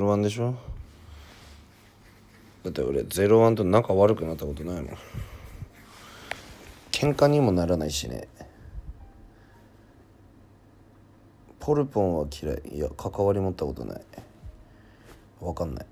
ワンでしょだって俺01と仲悪くなったことないもん喧嘩にもならないしねポルポンは嫌いいや関わり持ったことない分かんない